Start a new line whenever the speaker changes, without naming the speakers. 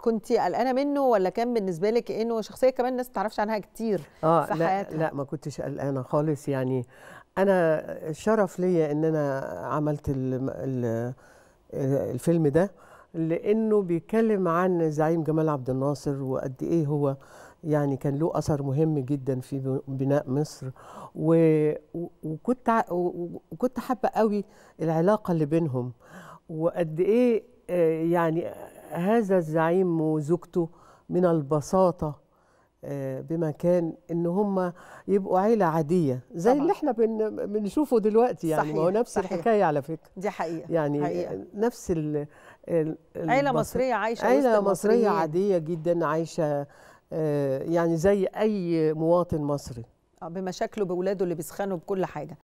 كنت قلقانه منه ولا كان بالنسبه لك انه شخصيه كمان الناس ما تعرفش عنها كتير آه في لا حياتها
لا ما كنتش قلقانه خالص يعني انا شرف ليا ان انا عملت الـ الـ الفيلم ده لانه بيتكلم عن زعيم جمال عبد الناصر وقد ايه هو يعني كان له اثر مهم جدا في بناء مصر و... وكنت وكنت حابه قوي العلاقه اللي بينهم وقد ايه آه، يعني هذا الزعيم وزوجته من البساطه آه، بمكان ان هم يبقوا عيله عاديه زي طبعا. اللي احنا بن بنشوفه دلوقتي يعني صحيح. ما هو نفس صحيح. الحكايه على فكره دي حقيقه يعني حقيقة. نفس ال عيله مصريه عايشه عيله مصريه عاديه جدا عايشه آه، يعني زي اي مواطن مصري
آه، بمشاكله باولاده اللي بيسخنوا بكل حاجه